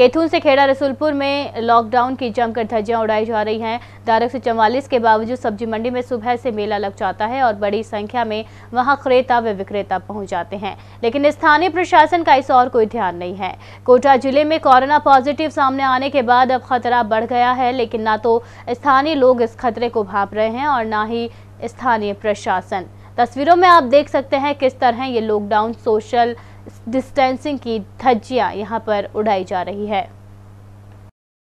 केथून से खेड़ा रसूलपुर में लॉकडाउन की जमकर धज्जियां उड़ाई जा रही हैं दारक से चवालीस के बावजूद सब्जी मंडी में सुबह से मेला लग जाता है और बड़ी संख्या में वहां क्रेता व विक्रेता पहुंच जाते हैं लेकिन स्थानीय प्रशासन का इस और कोई ध्यान नहीं है कोटा जिले में कोरोना पॉजिटिव सामने आने के बाद अब खतरा बढ़ गया है लेकिन ना तो स्थानीय लोग इस खतरे को भाप रहे हैं और ना ही स्थानीय प्रशासन तस्वीरों में आप देख सकते हैं किस तरह ये लॉकडाउन सोशल डिस्टेंसिंग की धज्जियां यहां पर उड़ाई जा रही है